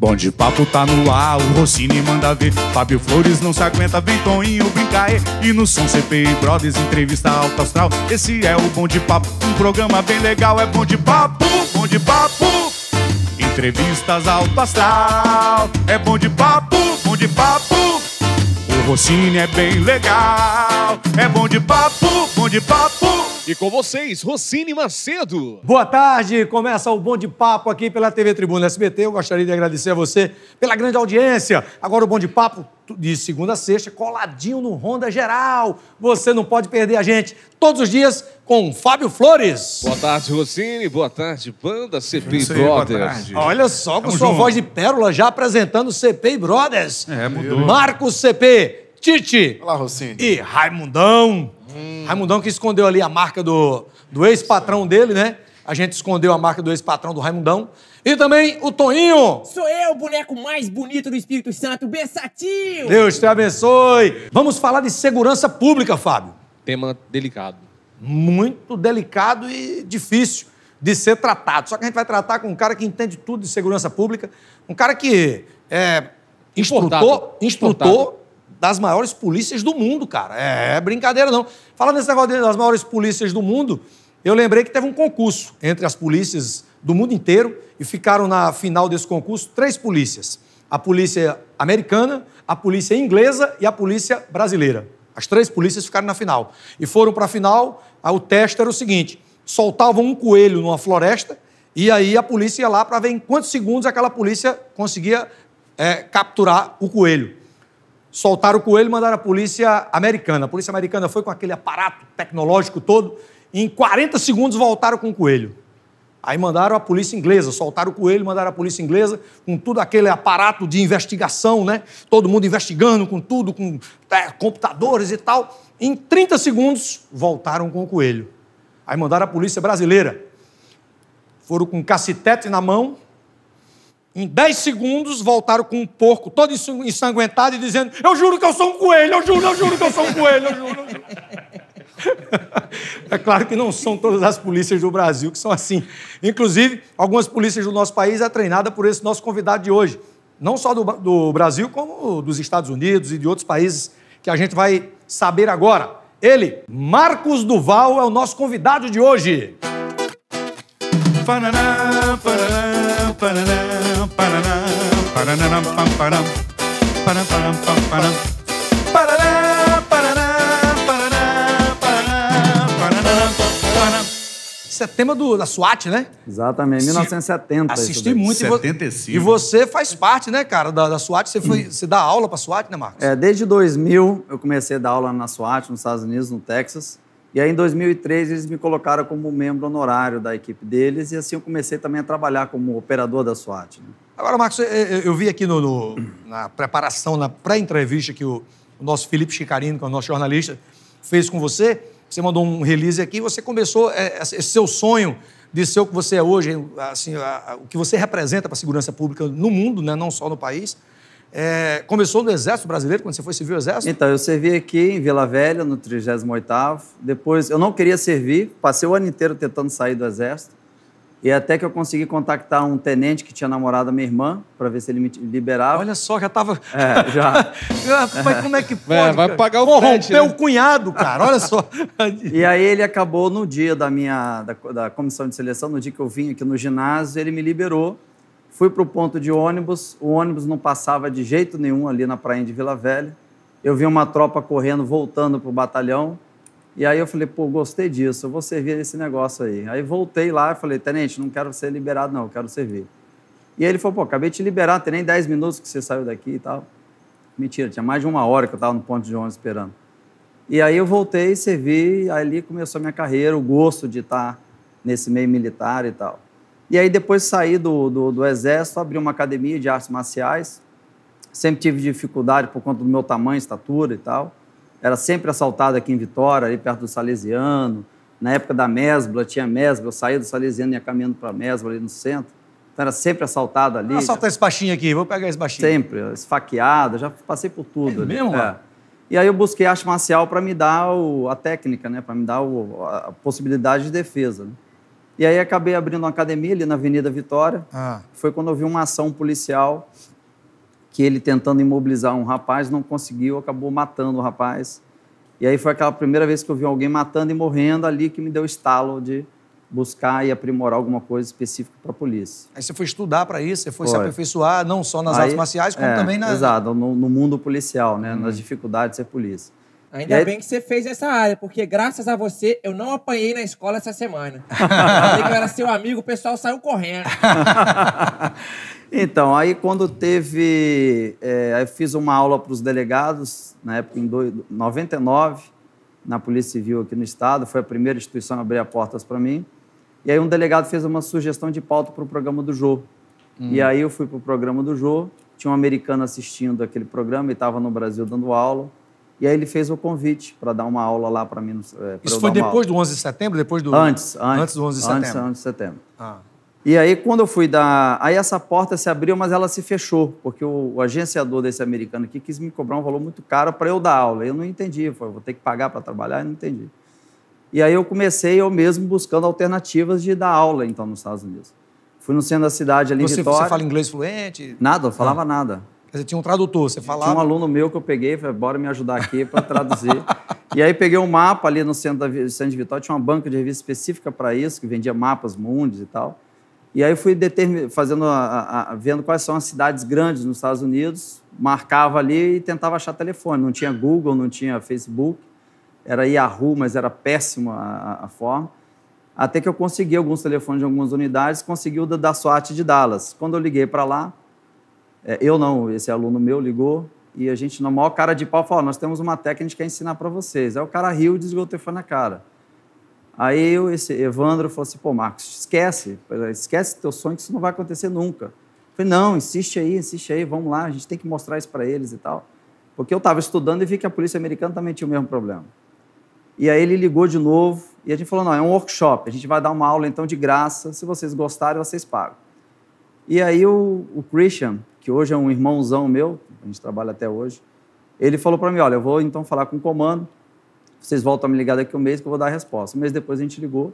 Bom de papo tá no ar, o Rossini manda ver. Fábio Flores não se aguenta, vem Toninho, vem E no som CPI Brothers, entrevista alto astral. Esse é o Bom de Papo, um programa bem legal. É Bom de Papo, Bom de Papo. Entrevistas alto astral. É Bom de Papo, Bom de Papo. O Rossini é bem legal. É Bom de Papo, Bom de Papo. E com vocês, Rocine Macedo. Boa tarde, começa o Bom de Papo aqui pela TV Tribuna SBT. Eu gostaria de agradecer a você pela grande audiência. Agora o Bom de Papo de segunda a sexta, coladinho no Ronda Geral. Você não pode perder a gente todos os dias com Fábio Flores. Boa tarde, Rocine. Boa tarde, banda CP é sei, Brothers. Olha só, com Tamo sua junto. voz de pérola já apresentando CP Brothers. É, mudou. Marcos CP, Tite. Olá, Rocine. E Raimundão. Raimundão que escondeu ali a marca do, do ex-patrão dele, né? A gente escondeu a marca do ex-patrão do Raimundão. E também o Toninho. Sou eu, o boneco mais bonito do Espírito Santo, Bessatinho. Deus te abençoe. Vamos falar de segurança pública, Fábio. Tema delicado. Muito delicado e difícil de ser tratado. Só que a gente vai tratar com um cara que entende tudo de segurança pública, um cara que é instrutor, instrutor, das maiores polícias do mundo, cara. É, é brincadeira, não. Falando nesse negócio das maiores polícias do mundo, eu lembrei que teve um concurso entre as polícias do mundo inteiro e ficaram na final desse concurso três polícias: a polícia americana, a polícia inglesa e a polícia brasileira. As três polícias ficaram na final. E foram para a final, o teste era o seguinte: soltavam um coelho numa floresta e aí a polícia ia lá para ver em quantos segundos aquela polícia conseguia é, capturar o coelho soltaram o coelho e mandaram a polícia americana. A polícia americana foi com aquele aparato tecnológico todo e em 40 segundos voltaram com o coelho. Aí mandaram a polícia inglesa, soltaram o coelho, mandaram a polícia inglesa com todo aquele aparato de investigação, né? Todo mundo investigando com tudo, com é, computadores e tal. Em 30 segundos, voltaram com o coelho. Aí mandaram a polícia brasileira. Foram com cacetete na mão, em 10 segundos, voltaram com um porco todo ensanguentado e dizendo: Eu juro que eu sou um coelho, eu juro, eu juro que eu sou um coelho, eu juro. Eu juro. é claro que não são todas as polícias do Brasil que são assim. Inclusive, algumas polícias do nosso país é treinada por esse nosso convidado de hoje. Não só do, do Brasil, como dos Estados Unidos e de outros países que a gente vai saber agora. Ele, Marcos Duval, é o nosso convidado de hoje. Paraná, Paraná, Paraná, Paraná, Paraná, Paraná, Paraná, Paraná, Paraná, Paraná, paraná, paraná, paraná, Isso é tema do, da SWAT, né? Exatamente, 1970. Assisti muito. 75. E você faz parte, né, cara, da, da SWAT. Você, foi, você dá aula pra SWAT, né, Marcos? É, desde 2000 eu comecei a dar aula na SWAT, nos Estados Unidos, no Texas. E aí, em 2003, eles me colocaram como membro honorário da equipe deles, e assim eu comecei também a trabalhar como operador da SWAT. Né? Agora, Marcos, eu vi aqui no, no na preparação, na pré-entrevista que o, o, nosso Felipe Chicarino, que é o nosso jornalista, fez com você. Você mandou um release aqui, você começou é, esse seu sonho de ser o que você é hoje, assim, a, a, o que você representa para a segurança pública no mundo, né, não só no país. É, começou no Exército Brasileiro, quando você foi servir o Exército? Então, eu servi aqui em Vila Velha, no 38º. Depois, eu não queria servir, passei o ano inteiro tentando sair do Exército. E até que eu consegui contactar um tenente que tinha namorado a minha irmã, para ver se ele me liberava. Olha só, já tava... É, já. Ah, mas como é que é, pode, é, Vai pagar o Corrompeu né? o cunhado, cara, olha só. e aí ele acabou no dia da minha... Da, da comissão de seleção, no dia que eu vim aqui no ginásio, ele me liberou. Fui para o ponto de ônibus, o ônibus não passava de jeito nenhum ali na praia de Vila Velha. Eu vi uma tropa correndo, voltando para o batalhão. E aí eu falei, pô, gostei disso, eu vou servir esse negócio aí. Aí voltei lá e falei, tenente, não quero ser liberado não, eu quero servir. E aí ele falou, pô, acabei de te liberar, tem nem 10 minutos que você saiu daqui e tal. Mentira, tinha mais de uma hora que eu estava no ponto de ônibus esperando. E aí eu voltei, servi, aí ali começou a minha carreira, o gosto de estar nesse meio militar e tal. E aí depois saí do, do, do exército, abri uma academia de artes marciais. Sempre tive dificuldade por conta do meu tamanho, estatura e tal. Era sempre assaltado aqui em Vitória, ali perto do Salesiano. Na época da Mesbla, tinha Mesbla, eu saía do Salesiano e ia caminhando para Mesbla, ali no centro. Então era sempre assaltado ali. Assalta esse baixinho aqui, vou pegar esse baixinho. Sempre, esfaqueado, já passei por tudo. É ali. mesmo? É. E aí eu busquei arte marcial para me dar o, a técnica, né? para me dar o, a possibilidade de defesa. Né? E aí acabei abrindo uma academia ali na Avenida Vitória. Ah. Foi quando eu vi uma ação policial que ele tentando imobilizar um rapaz, não conseguiu, acabou matando o rapaz. E aí foi aquela primeira vez que eu vi alguém matando e morrendo ali que me deu estalo de buscar e aprimorar alguma coisa específica para a polícia. Aí você foi estudar para isso, você foi, foi, se aperfeiçoar não só nas aí, artes marciais, como é, também na... Exato, no, no mundo policial, né? Hum. nas dificuldades de ser polícia. Ainda aí... bem que você fez essa área, porque graças a você eu não apanhei na escola essa semana. Falei que eu era seu amigo, o pessoal saiu correndo. então, aí quando teve. É, eu fiz uma aula para os delegados, na época em do, 99, na Polícia Civil aqui no Estado, foi a primeira instituição a abrir as portas para mim. E aí um delegado fez uma sugestão de pauta para o programa do Jô. Hum. E aí eu fui para o programa do Jô, tinha um americano assistindo aquele programa e estava no Brasil dando aula. E aí ele fez o convite para dar uma aula lá para mim. É, Isso foi depois do 11 de setembro? Depois do... Antes, antes. Antes do 11 de setembro? Antes, antes de setembro. Ah. E aí, quando eu fui dar. Aí essa porta se abriu, mas ela se fechou, porque o, o agenciador desse americano aqui quis me cobrar um valor muito caro para eu dar aula. Eu não entendi. Eu falei, vou ter que pagar para trabalhar, eu não entendi. E aí eu comecei eu mesmo buscando alternativas de dar aula, então, nos Estados Unidos. Fui no centro da cidade ali em Vitória. Você fala inglês fluente? Nada, eu ah. falava ah. nada. Quer dizer, tinha um tradutor, você falava. Tinha um aluno meu que eu peguei, falei, bora me ajudar aqui para traduzir. e aí peguei um mapa ali no centro, da, centro de Vitória, tinha uma banca de revista específica para isso, que vendia mapas mundos e tal. E aí fui determin... fazendo a, a, a, vendo quais são as cidades grandes nos Estados Unidos, marcava ali e tentava achar telefone. Não tinha Google, não tinha Facebook, era Yahoo, mas era péssima a, forma. Até que eu consegui alguns telefones de algumas unidades, consegui o da, da SWAT de Dallas. Quando eu liguei para lá, é, eu não, esse aluno meu ligou e a gente, na maior cara de pau, falou: Nós temos uma técnica que a gente quer ensinar para vocês. Aí o cara riu e desligou o telefone na cara. Aí eu, esse Evandro falou assim: Pô, Marcos, esquece, esquece teu sonho, que isso não vai acontecer nunca. Eu falei: Não, insiste aí, insiste aí, vamos lá, a gente tem que mostrar isso para eles e tal. Porque eu estava estudando e vi que a polícia americana também tinha o mesmo problema. E aí ele ligou de novo e a gente falou: não, é um workshop, a gente vai dar uma aula então de graça, se vocês gostarem, vocês pagam. E aí o, o Christian, que hoje é um irmãozão meu, a gente trabalha até hoje, ele falou para mim: olha, eu vou então falar com o comando, vocês voltam a me ligar daqui um mês que eu vou dar a resposta. Um mês depois a gente ligou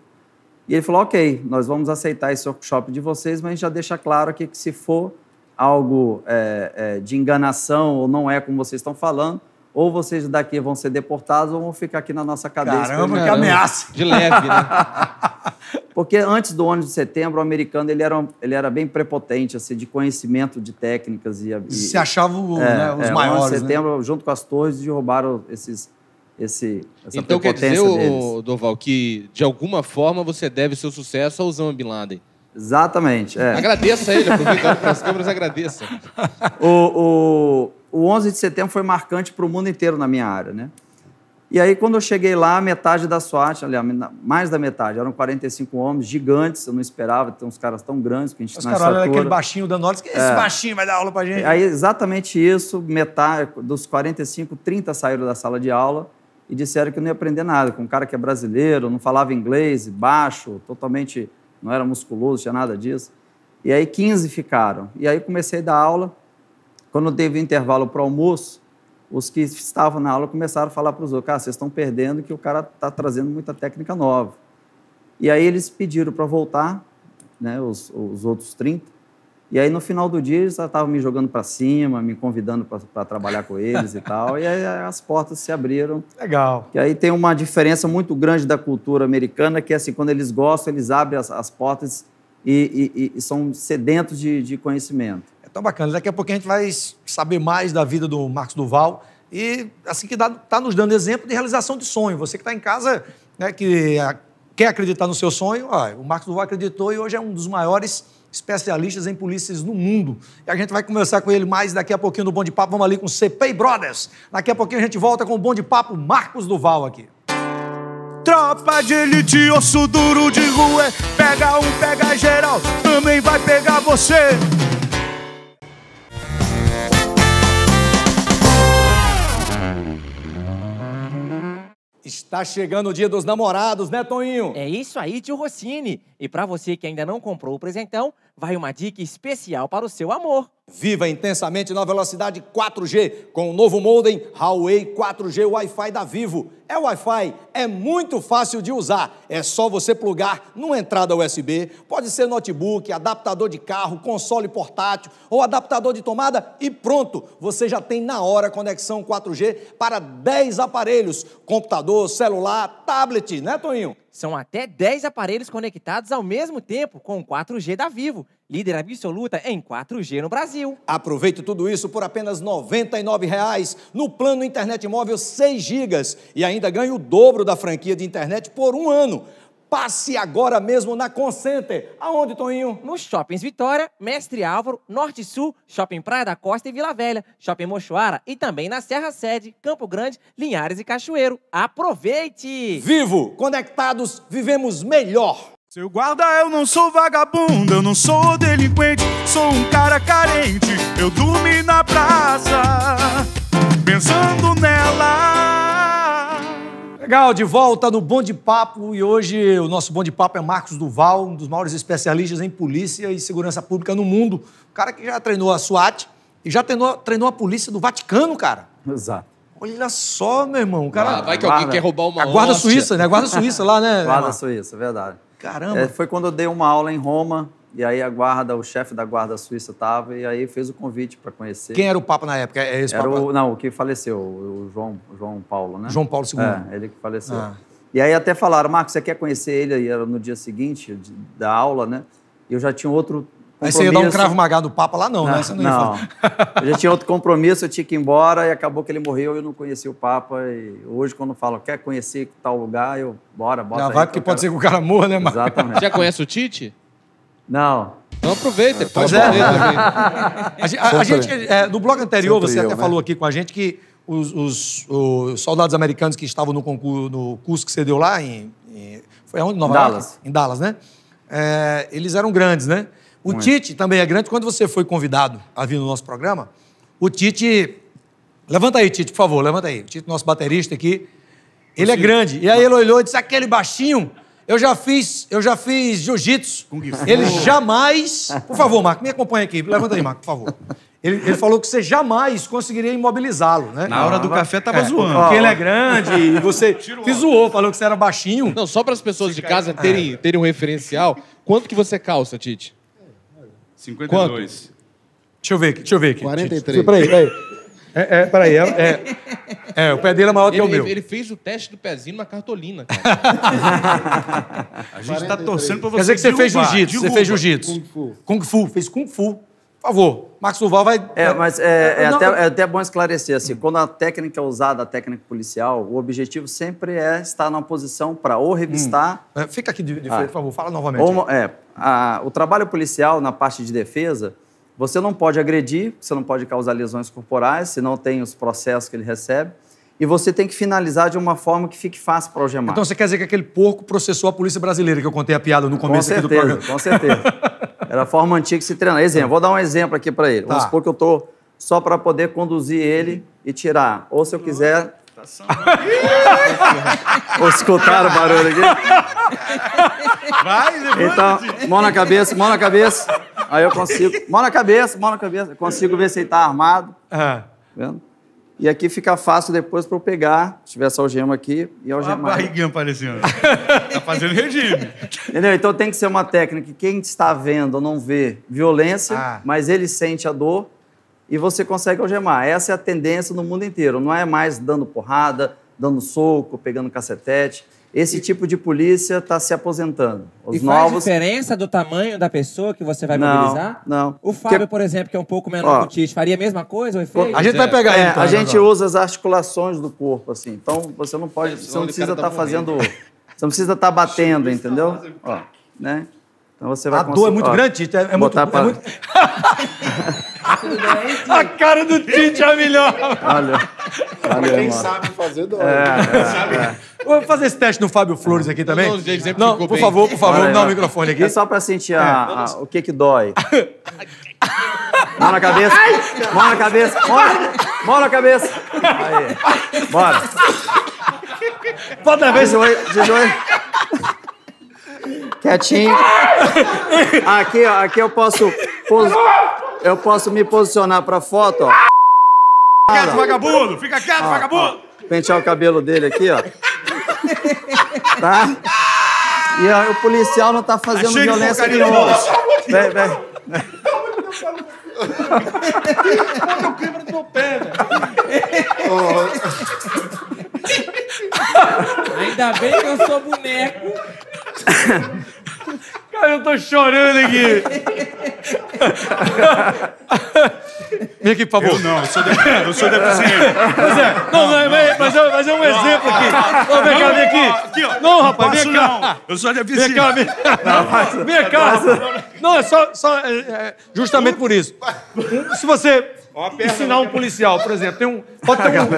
e ele falou: ok, nós vamos aceitar esse workshop de vocês, mas já deixa claro aqui que se for algo é, é, de enganação ou não é como vocês estão falando, ou vocês daqui vão ser deportados ou vão ficar aqui na nossa cadeia. Caramba, que ameaça! De leve, né? Porque antes do 11 de setembro, o americano ele era, ele era bem prepotente, assim, de conhecimento de técnicas. e, e Se achava o, é, né, os é, maiores. 11 né? de setembro, né? junto com as torres, derrubaram esses, esse, essa então, quer dizer, deles. Doval, que de alguma forma você deve seu sucesso ao Osama Bin Laden. Exatamente. É. Agradeça ele, aproveitando para as câmeras, agradeça. O, o, o 11 de setembro foi marcante para o mundo inteiro na minha área, né? E aí, quando eu cheguei lá, metade da SWAT, aliás, mais da metade, eram 45 homens gigantes, eu não esperava ter uns caras tão grandes que a gente tinha. Os caras olham aquele baixinho dando ordens, que esse é. baixinho vai dar aula pra gente. Aí, exatamente isso, metade dos 45, 30 saíram da sala de aula e disseram que eu não ia aprender nada, com um cara que é brasileiro, não falava inglês, baixo, totalmente, não era musculoso, tinha nada disso. E aí, 15 ficaram. E aí, comecei a dar aula. Quando teve o intervalo para o almoço, os que estavam na aula começaram a falar para os outros, cara, ah, vocês estão perdendo que o cara está trazendo muita técnica nova. E aí eles pediram para voltar, né, os, os outros 30, e aí, no final do dia, eles estavam me jogando para cima, me convidando para trabalhar com eles e tal. E aí as portas se abriram. Legal. E aí tem uma diferença muito grande da cultura americana, que é assim, quando eles gostam, eles abrem as, as portas e, e, e, são sedentos de, de conhecimento. Então, bacana. Daqui a pouco a gente vai saber mais da vida do Marcos Duval e, assim, que está nos dando exemplo de realização de sonho. Você que está em casa, né, que a, ah, quer acreditar no seu sonho, ó, ah, o Marcos Duval acreditou e hoje é um dos maiores especialistas em polícias no mundo. E a gente vai conversar com ele mais daqui a pouquinho no Bom de Papo. Vamos ali com CPI Brothers. Daqui a pouquinho a gente volta com o Bom de Papo Marcos Duval aqui. Tropa de elite, osso duro de rua, pega um, pega geral, também vai pegar você. Está chegando o dia dos namorados, né, Toninho? É isso aí, tio Rossini. E para você que ainda não comprou o presentão, vai uma dica especial para o seu amor. Viva intensamente na velocidade 4G com o novo modem Huawei 4G Wi-Fi da Vivo. É Wi-Fi, é muito fácil de usar. É só você plugar numa entrada USB, pode ser notebook, adaptador de carro, console portátil ou adaptador de tomada e pronto, você já tem na hora conexão 4G para 10 aparelhos, computador, celular, tablet, né, Toninho? São até 10 aparelhos conectados ao mesmo tempo com o 4G da Vivo, líder absoluta em 4G no Brasil. Aproveite tudo isso por apenas R$ 99,00 no plano internet móvel 6 GB e ainda ganhe o dobro da franquia de internet por um ano. Passe agora mesmo na Concenter. Aonde, Toninho? Nos shoppings Vitória, Mestre Álvaro, Norte Sul, Shopping Praia da Costa e Vila Velha, Shopping Mochoara e também na Serra Sede, Campo Grande, Linhares e Cachoeiro. Aproveite! Vivo! Conectados, vivemos melhor! Seu guarda, eu não sou vagabundo, eu não sou delinquente, sou um cara carente. Eu dormi na praça, pensando nela. Legal, de volta no Bom de Papo e hoje o nosso Bom de Papo é Marcos Duval, um dos maiores especialistas em polícia e segurança pública no mundo. O cara que já treinou a SWAT e já treinou, treinou a polícia do Vaticano, cara. Exato. Olha só, meu irmão. O cara, ah, vai que alguém guarda, quer roubar uma ah, A guarda suíça, né? A guarda suíça lá, né? Guarda suíça, é verdade. Caramba. É, foi quando eu dei uma aula em Roma e aí a guarda, o chefe da guarda suíça estava e aí fez o convite para conhecer. Quem era o Papa na época? É esse era Papa? O, não, o que faleceu, o João, João Paulo, né? João Paulo II. É, ele que faleceu. Ah. E aí até falaram, Marcos, você quer conhecer ele? E era no dia seguinte de, da aula, né? E eu já tinha outro Aí você ia dar um cravo magado do Papa lá, não, né? não né? Você não, não. eu já tinha outro compromisso, eu tinha que ir embora e acabou que ele morreu eu não conheci o Papa. E hoje, quando falo, quer conhecer tal lugar, eu bora, bora. Já vai, porque pode ser que o cara morra, né, Marcos? Exatamente. Já conhece o Tite? Não. Então aproveita, pois é. A, a, gente, é, no blog anterior, Sempre você eu, até né? falou aqui com a gente que os, os, os soldados americanos que estavam no, concurso, no curso que você deu lá em. em foi aonde? Nova Dallas. Em Dallas, né? É, eles eram grandes, né? O Muito. Tite também é grande. Quando você foi convidado a vir no nosso programa, o Tite. Levanta aí, Tite, por favor, levanta aí. O Tite, nosso baterista aqui. Ele é grande. E aí ele olhou e disse: aquele baixinho eu já fiz, eu já fiz jiu-jitsu. Ele jamais. Por favor, Marco, me acompanha aqui. Levanta aí, Marco, por favor. Ele, ele falou que você jamais conseguiria imobilizá-lo, né? Na hora do ah, café tava é, zoando. Porque ele é grande e você que zoou, falou que você era baixinho. Não, só para as pessoas de casa terem, é. terem um referencial. Quanto que você calça, Tite? 52. Quanto? Deixa eu ver aqui, deixa eu ver aqui. 43. Peraí, peraí. É, é, peraí, é, é, é, o pé dele é maior ele, que o meu. Ele fez o teste do pezinho numa cartolina, cara. A gente tá torcendo pra você. Quer dizer que você fez jiu-jitsu, você fez jiu-jitsu. Kung Fu. Kung Fu, fez Kung Fu. Por favor, Marcos Duval vai. É, mas é, é, é até, é até bom esclarecer, assim, quando a técnica é usada, a técnica policial, o objetivo sempre é estar numa posição para ou revistar. Hum. É, fica aqui de, de ah. frente, por favor, fala novamente. Ou, é, a, o trabalho policial na parte de defesa você não pode agredir, você não pode causar lesões corporais, se não tem os processos que ele recebe. E você tem que finalizar de uma forma que fique fácil para o algemar. Então você quer dizer que aquele porco processou a polícia brasileira, que eu contei a piada no começo certeza, aqui do programa? Com certeza, com certeza. Era a forma antiga de se treinar. Exemplo, vou dar um exemplo aqui para ele. Tá. Vamos supor que eu estou só para poder conduzir ele e tirar. Ou se eu quiser. Ou escutaram o barulho aqui? Vai, então, mão na cabeça, mão na cabeça. Aí eu consigo. Mão na cabeça, mão na cabeça. Consigo ver se ele tá armado. Uhum. Tá vendo? E aqui fica fácil depois para eu pegar, se tiver essa algema aqui, e algemar. Olha a barriguinha aparecendo. tá fazendo regime. Entendeu? Então tem que ser uma técnica que quem está vendo não vê violência, ah. mas ele sente a dor e você consegue algemar. Essa é a tendência no mundo inteiro. Não é mais dando porrada, dando soco, pegando cacetete. Esse e... tipo de polícia está se aposentando. Os e novos... faz diferença do tamanho da pessoa que você vai mobilizar? Não. O Fábio, que... por exemplo, que é um pouco menor Ó, que o Tite, faria a mesma coisa? O efeito? A gente é, vai pegar. É, então, a gente agora. usa as articulações do corpo, assim. Então você não pode, tá tá você não precisa estar tá fazendo, você não precisa estar tá batendo, entendeu? Ó, né? Então você vai. A dor é muito ó, grande, Tite. É, é, muito. É bem? A cara do Tite é a melhor. Olha. quem sabe fazer, dói. É, né? é, é. Vou fazer esse teste no Fábio Flores aqui também. Não, não por favor, por favor, dá o um microfone aqui. É só pra sentir a, é. a, o que que dói. Mão na cabeça. Mão na cabeça. Mão na cabeça. Aí. Bora. Pode vez. De De joelho. Quietinho. Aqui, ó, aqui eu posso... Pos... Eu posso me posicionar pra foto, ó. Fica quieto, vagabundo! Fica quieto, ó, vagabundo! Ó, pentear o cabelo dele aqui, ó. tá? E ó, o policial não tá fazendo Achei tá violência novo. Vem, vem. Olha o câmera do meu pé, velho. Ainda bem que eu sou boneco. Cara, eu tô chorando aqui. Vem aqui, por favor. Eu não, eu sou, eu sou deficiente. É. não, não, é, mas, mas, é, mas é um exemplo aqui. Ô, vem cá, vem aqui. aqui ó, não, rapaz, vem cá. Eu sou deficiente. Vem cá, vem, não, vem cá. Não, é só, só é, é, justamente por isso. Se você ensinar um policial, por exemplo, tem um, pode ter um,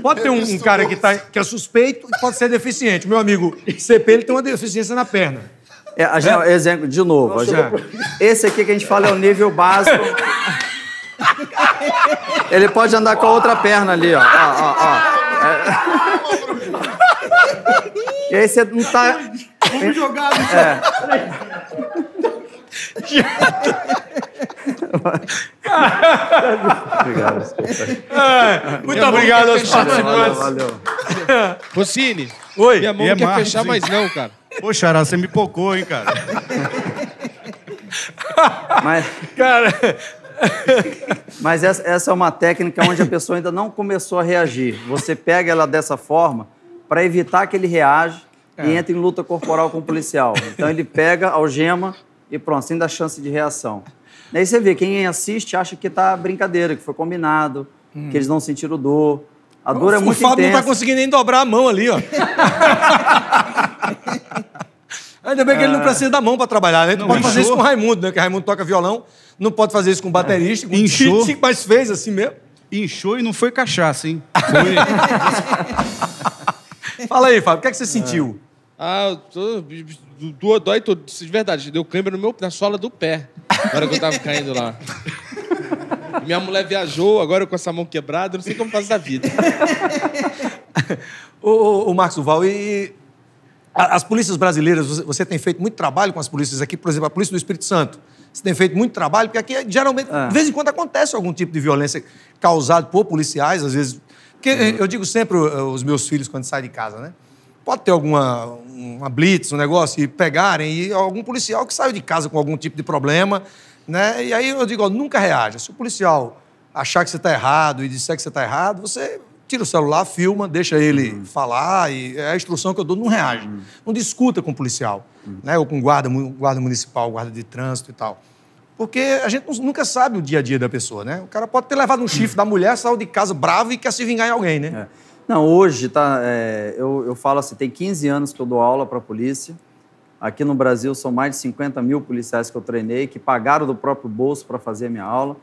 pode ter um, um cara que, tá, que é suspeito e pode ser deficiente. Meu amigo CP, ele tem uma deficiência na perna. É, a gente, é. Exemplo, de novo. Nossa, gente, esse aqui que a gente fala é o nível básico. Ele pode andar com a outra perna ali, ó. ó, ó, ó. É. E aí você não tá. Vamos jogar no é. obrigado. muito obrigado aos participantes. Valeu, Rossini, Oi, minha mão não é quer fechar mais não, cara. Poxa, Ará, você me pocou, hein, cara? Mas, cara... Mas essa, essa é uma técnica onde a pessoa ainda não começou a reagir. Você pega ela dessa forma para evitar que ele reaja é. e entre em luta corporal com o policial. Então ele pega, algema e pronto, sem assim dar chance de reação. Daí você vê, quem assiste acha que tá brincadeira, que foi combinado, hum. que eles não sentiram dor. A dor é muito intensa. O Fábio intensa. não tá conseguindo nem dobrar a mão ali, ó. Ainda bem que ele não ah. precisa da mão para trabalhar, né? não, pode fazer isso com o Raimundo, né? Porque Raimundo toca violão, não pode fazer isso com baterista, com Inchou. mas fez assim mesmo. Inchou e não foi cachaça, hein? Foi. Fala aí, Fábio, o que, é que você ah. sentiu? Ah, tô, do, dói tudo. De verdade, deu câimbra no meu, na sola do pé. Na hora que eu tava caindo lá. Minha mulher viajou, agora eu com essa mão quebrada, não sei como fazer a vida. o, o, o Marcos Duval, e as polícias brasileiras, você tem feito muito trabalho com as polícias aqui, por exemplo, a Polícia do Espírito Santo. Você tem feito muito trabalho, porque aqui é, geralmente, é. de vez em quando, acontece algum tipo de violência causada por policiais, às vezes. Porque uhum. eu digo sempre os meus filhos quando saem de casa, né? Pode ter alguma uma blitz, um negócio, e pegarem, e algum policial que saiu de casa com algum tipo de problema, né? E aí eu digo, ó, nunca reaja. Se o policial achar que você está errado e disser que você está errado, você Tira o celular, filma, deixa ele uhum. falar. E é a instrução que eu dou, não reage. Uhum. Não discuta com o policial, uhum. né? ou com guarda, guarda municipal, guarda de trânsito e tal. Porque a gente nunca sabe o dia a dia da pessoa, né? O cara pode ter levado um uhum. chifre da mulher, saiu de casa bravo e quer se vingar em alguém, né? É. Não, hoje, tá, é, eu, eu falo assim, tem 15 anos que eu dou aula para a polícia. Aqui no Brasil são mais de 50 mil policiais que eu treinei, que pagaram do próprio bolso para fazer a minha aula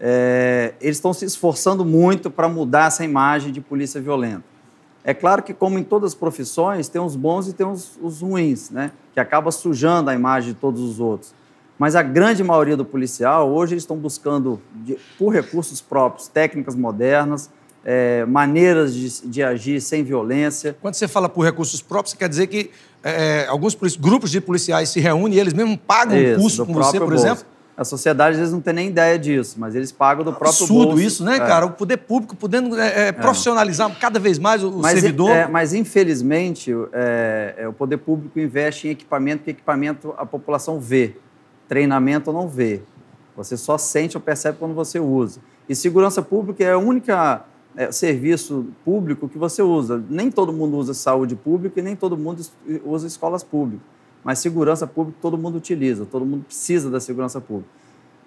é, eles estão se esforçando muito para mudar essa imagem de polícia violenta. É claro que, como em todas as profissões, tem os bons e tem os, os ruins, né? que acaba sujando a imagem de todos os outros. Mas a grande maioria do policial, hoje, eles estão buscando, de, por recursos próprios, técnicas modernas, é, maneiras de, de, agir sem violência. Quando você fala por recursos próprios, quer dizer que é, é alguns grupos de policiais se reúnem e eles mesmos pagam o um curso com você, por bolso. exemplo? A sociedade às vezes não tem nem ideia disso, mas eles pagam do próprio Absurdo bolso. isso, né, é. cara? O poder público podendo é, é, é. profissionalizar cada vez mais o, mas, servidor. É, mas infelizmente é, o poder público investe em equipamento que equipamento a população vê, treinamento não vê. Você só sente ou percebe quando você usa. E segurança pública é o único serviço público que você usa. Nem todo mundo usa saúde pública e nem todo mundo usa escolas públicas. Mas segurança pública todo mundo utiliza, todo mundo precisa da segurança pública.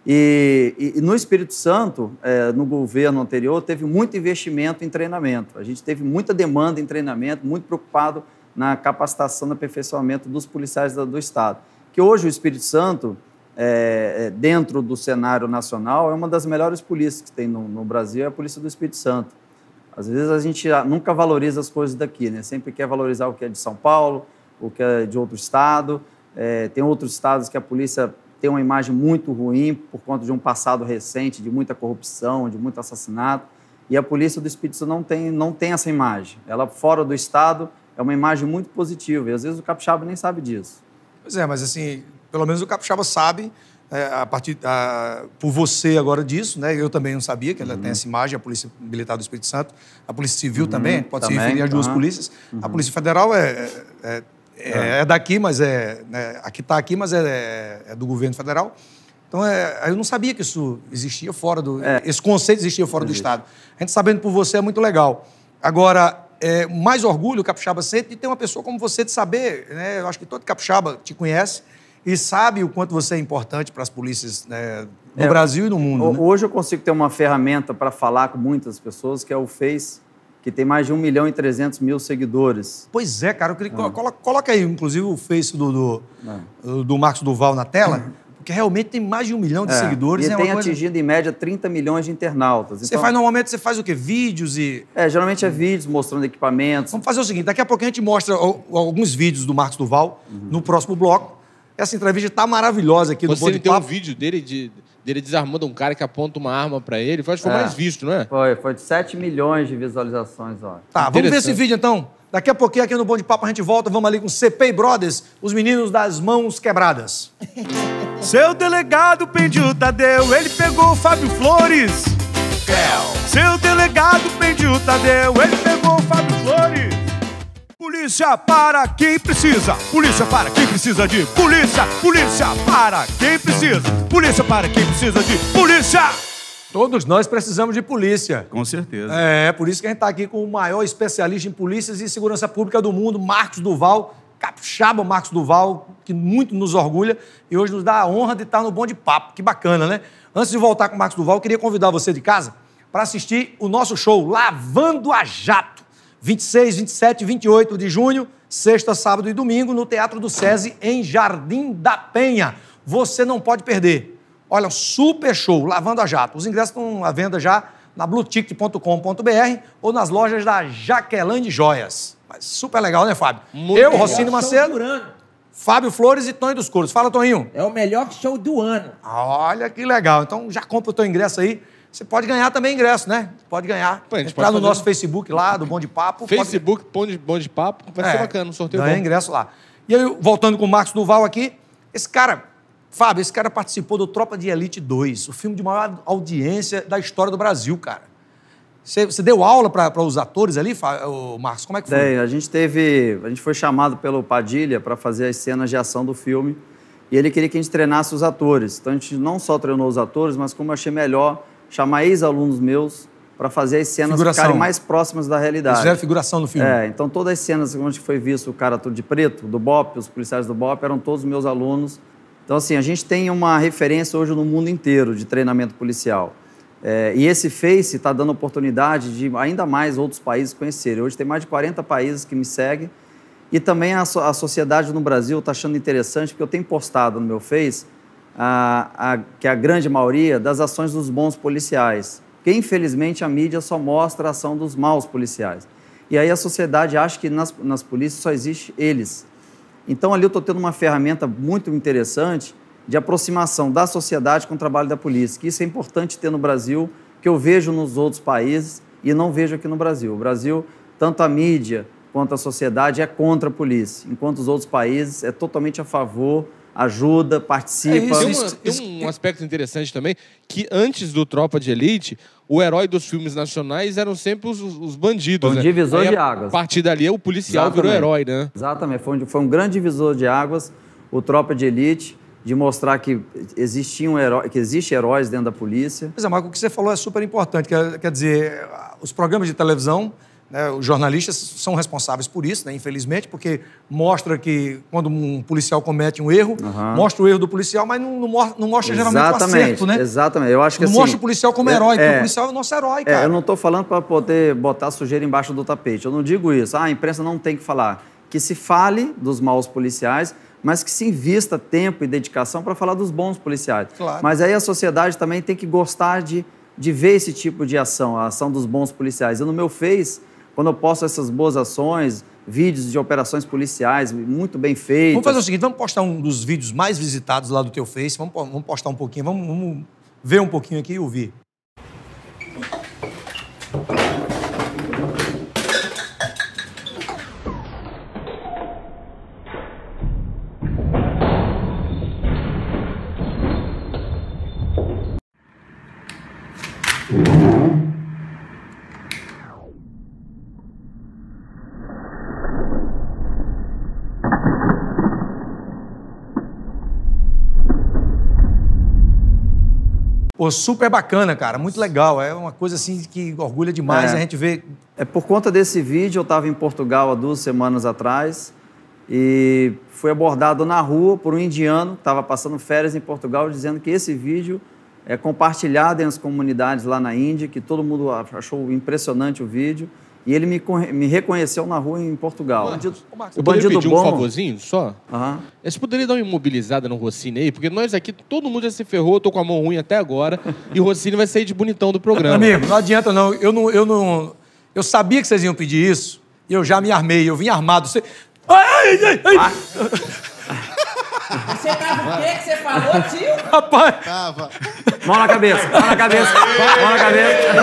E, e, e no Espírito Santo, é, no governo anterior, teve muito investimento em treinamento. A gente teve muita demanda em treinamento, muito preocupado na capacitação, no aperfeiçoamento dos policiais do, do Estado. Que hoje o Espírito Santo, é, é, dentro do cenário nacional, é uma das melhores polícias que tem no, no Brasil, é a Polícia do Espírito Santo. Às vezes a gente nunca valoriza as coisas daqui, né? Sempre quer valorizar o que é de São Paulo, o que é de outro estado. É, tem outros estados que a polícia tem uma imagem muito ruim por conta de um passado recente, de muita corrupção, de muito assassinato. E a polícia do Espírito Santo não tem, não tem essa imagem. Ela, fora do estado, é uma imagem muito positiva. E às vezes o capixaba nem sabe disso. Pois é, mas assim, pelo menos o capixaba sabe é, a partir a, por você agora disso, né? Eu também não sabia que ela uhum. tem essa imagem, a Polícia Militar do Espírito Santo, a Polícia Civil uhum. também, pode também, se referir às duas uhum. polícias. A uhum. Polícia Federal é, é, é, ah. é daqui, mas é, é. Aqui está aqui, mas é, é, é do governo federal. Então, é, eu não sabia que isso existia fora do. É. Esse conceito existia fora Existe. do Estado. A gente sabendo por você é muito legal. Agora, é, mais orgulho o capixaba sempre de ter uma pessoa como você de saber, né? Eu acho que todo capixaba te conhece e sabe o quanto você é importante para as polícias né, no é, Brasil e no mundo. Né? Hoje né? eu consigo ter uma ferramenta para falar com muitas pessoas, que é o Face que tem mais de 1 milhão e 300 mil seguidores. Pois é, cara. Eu queria... É. Colo coloca aí, inclusive, o Face do, do, é. do Marcos Duval na tela. Uhum. Porque realmente tem mais de um milhão de é. seguidores. E é tem coisa... atingido, em média, 30 milhões de internautas. Você então faz, normalmente, você faz o quê? Vídeos e... É, geralmente é vídeos mostrando equipamentos. Vamos fazer o seguinte, daqui a pouco a gente mostra alguns vídeos do Marcos Duval uhum. no próximo bloco. Essa entrevista está maravilhosa aqui Você no Bom Papo. Você tem um vídeo dele de dele desarmando um cara que aponta uma arma para ele. Foi, foi é, mais visto, não é? Foi, foi de 7 milhões de visualizações, ó. Tá, vamos ver esse vídeo então. Daqui a pouquinho aqui no Bom de Papo a gente volta, vamos ali com CP Brothers, os meninos das mãos quebradas. Seu delegado pediu Tadeu, ele pegou o Fábio Flores. Seu delegado pediu Tadeu, Polícia para quem precisa. Polícia para quem precisa de polícia. Polícia para quem precisa. Polícia para quem precisa de polícia. Todos nós precisamos de polícia. Com certeza. É, por isso que a gente está aqui com o maior especialista em polícias e segurança pública do mundo, Marcos Duval, capixaba Marcos Duval, que muito nos orgulha e hoje nos dá a honra de estar no Bom de Papo. Que bacana, né? Antes de voltar com o Marcos Duval, eu queria convidar você de casa para assistir o nosso show Lavando a Jato. 26, 27 e 28 de junho, sexta, sábado e domingo, no Teatro do SESI, em Jardim da Penha. Você não pode perder. Olha, super show, Lavando a Jato. Os ingressos estão à venda já na blueticket.com.br ou nas lojas da Jaqueline Joias. Mas super legal, né, Fábio? Muito Eu, Rocinho Macedo. Fábio Flores e Tonho dos Couros. Fala, Toninho. É o melhor show do ano. Ah, olha que legal. Então já compra o teu ingresso aí você pode ganhar também ingresso, né? Pode ganhar. Pô, Entrar no fazer... nosso Facebook lá, do Bom de Papo. Facebook, pode... Bom de Papo, vai é, ser bacana, um sorteio ganha bom. ingresso lá. E aí, voltando com o Marcos Duval aqui, esse cara, Fábio, esse cara participou do Tropa de Elite 2, o filme de maior audiência da história do Brasil, cara. Você, você deu aula para os atores ali, Fábio, Marcos? Como é que foi? Dei, a gente teve. A gente foi chamado pelo Padilha para fazer as cenas de ação do filme. E ele queria que a gente treinasse os atores. Então a gente não só treinou os atores, mas como eu achei melhor chamar ex-alunos meus para fazer as cenas figuração. ficarem mais próximas da realidade. Isso era é figuração no filme. É, então todas as cenas onde foi visto o cara todo de preto, do BOP, os policiais do BOP, eram todos meus alunos. Então, assim, a gente tem uma referência hoje no mundo inteiro de treinamento policial. É, e esse Face está dando oportunidade de ainda mais outros países conhecerem. Hoje tem mais de 40 países que me seguem. E também a, so a sociedade no Brasil está achando interessante, porque eu tenho postado no meu Face a, a, que a grande maioria das ações dos bons policiais, que infelizmente a mídia só mostra a ação dos maus policiais. E aí a sociedade acha que nas, nas polícias só existe eles. Então ali eu estou tendo uma ferramenta muito interessante de aproximação da sociedade com o trabalho da polícia, que isso é importante ter no Brasil, que eu vejo nos outros países e não vejo aqui no Brasil. O Brasil, tanto a mídia quanto a sociedade, é contra a polícia, enquanto os outros países é totalmente a favor ajuda, participa. É, isso, tem, um, tem um aspecto interessante também, que antes do Tropa de Elite, o herói dos filmes nacionais eram sempre os, os bandidos. Foi um né? divisor de águas. A partir dali, o policial Exatamente. virou herói, né? Exatamente, foi um, foi um grande divisor de águas, o Tropa de Elite, de mostrar que existiam um que existem heróis dentro da polícia. mas é, Marco, o que você falou é super importante. Quer, quer dizer, os programas de televisão né, os jornalistas são responsáveis por isso, né, infelizmente, porque mostra que quando um policial comete um erro, uhum. mostra o erro do policial, mas não, não mostra, não mostra geralmente o acerto, né? Exatamente. Eu acho que não assim, mostra o policial como é, herói, porque é. o policial é o nosso herói, cara. É, eu não estou falando para poder botar sujeira embaixo do tapete. Eu não digo isso. Ah, a imprensa não tem que falar. Que se fale dos maus policiais, mas que se invista tempo e dedicação para falar dos bons policiais. Claro. Mas aí a sociedade também tem que gostar de, de ver esse tipo de ação, a ação dos bons policiais. E no meu Face, quando eu posto essas boas ações, vídeos de operações policiais muito bem feitos. Vamos fazer o seguinte: vamos postar um dos vídeos mais visitados lá do teu Face. Vamos, vamos postar um pouquinho, vamos, vamos ver um pouquinho aqui e ouvir. Pô, super bacana, cara. Muito legal. É uma coisa assim que orgulha demais é. a gente vê. É por conta desse vídeo, eu estava em Portugal há duas semanas atrás e fui abordado na rua por um indiano que estava passando férias em Portugal, dizendo que esse vídeo é compartilhado em as comunidades lá na Índia, que todo mundo achou impressionante o vídeo. E ele me, me reconheceu na rua em Portugal. Bandido, o Marcos, o bandido pedir um favorzinho só? Uhum. Você poderia dar uma imobilizada no Rossini aí? Porque nós aqui, todo mundo já se ferrou, eu tô com a mão ruim até agora. e o Rossini vai sair de bonitão do programa. Amigo, não adianta não. Eu não, eu não. Eu sabia que vocês iam pedir isso. E eu já me armei. Eu vim armado. Você... Ai, ai, ai. Ah. Você tava o quê que você falou, tio? Rapaz! Tava. Mão na cabeça, mão na cabeça, mão na cabeça.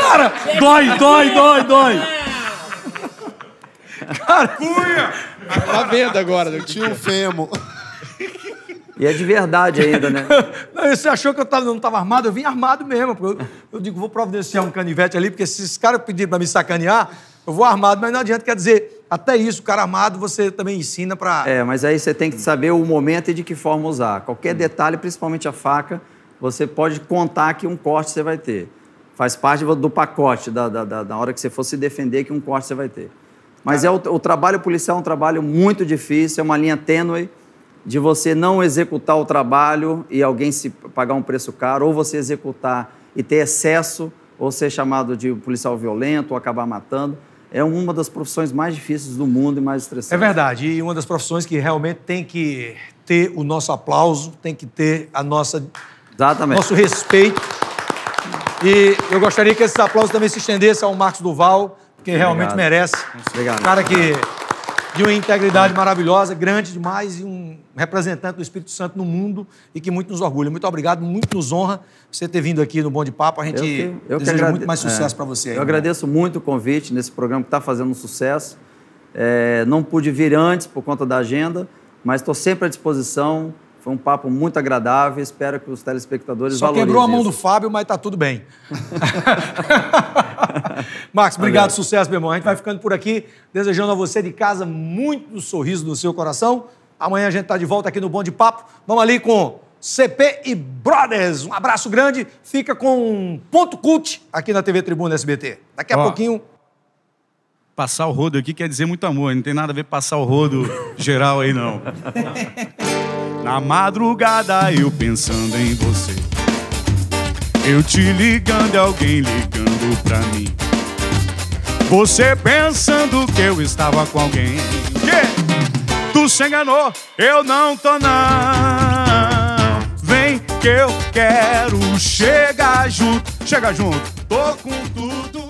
Cara, dói, dói, assim, dói, dói. Cara, cunha! Tá vendo agora, eu né? tinha um fêmur. E é de verdade ainda, né? Não, você achou que eu tava, não tava armado? Eu vim armado mesmo. Eu, eu digo, vou providenciar um canivete ali, porque se esses caras pediram para me sacanear, eu vou armado, mas não adianta. Quer dizer, até isso, cara armado, você também ensina para. É, mas aí você tem que saber o momento e de que forma usar. Qualquer hum. detalhe, principalmente a faca, você pode contar que um corte você vai ter. Faz parte do pacote, da, da, da, da hora que você for se defender, que um corte você vai ter. Mas tá. é o, o trabalho policial é um trabalho muito difícil, é uma linha tênue de você não executar o trabalho e alguém se pagar um preço caro, ou você executar e ter excesso, ou ser chamado de policial violento, ou acabar matando é uma das profissões mais difíceis do mundo e mais estressantes. É verdade, e uma das profissões que realmente tem que ter o nosso aplauso, tem que ter a nossa Exatamente. nosso respeito. E eu gostaria que esses aplausos também se estendessem ao Marcos Duval, que realmente merece. Obrigado. Cara que de uma integridade maravilhosa, grande demais e um representante do Espírito Santo no mundo e que muito nos orgulha. Muito obrigado, muito nos honra você ter vindo aqui no Bom de Papo. A gente eu que, eu deseja agrade... muito mais sucesso é, para você. Aí, eu né? agradeço muito o convite nesse programa que está fazendo um sucesso. É, não pude vir antes por conta da agenda, mas estou sempre à disposição. Foi um papo muito agradável. Espero que os telespectadores Só valorizem. Só quebrou a mão isso. do Fábio, mas está tudo bem. Max, obrigado, Valeu. sucesso, meu irmão. A gente vai ficando por aqui, desejando a você de casa muito sorriso no seu coração. Amanhã a gente está de volta aqui no Bom de Papo. Vamos ali com CP e Brothers. Um abraço grande. Fica com um ponto cult aqui na TV Tribuna SBT. Daqui a Ó, pouquinho. Passar o rodo aqui quer dizer muito amor. Não tem nada a ver passar o rodo geral aí, não. na madrugada eu pensando em você. Eu te ligando e alguém ligando pra mim. Você pensando que eu estava com alguém. Yeah! Tu se enganou, eu não tô não. Vem que eu quero, chegar junto, chega junto, tô com tudo.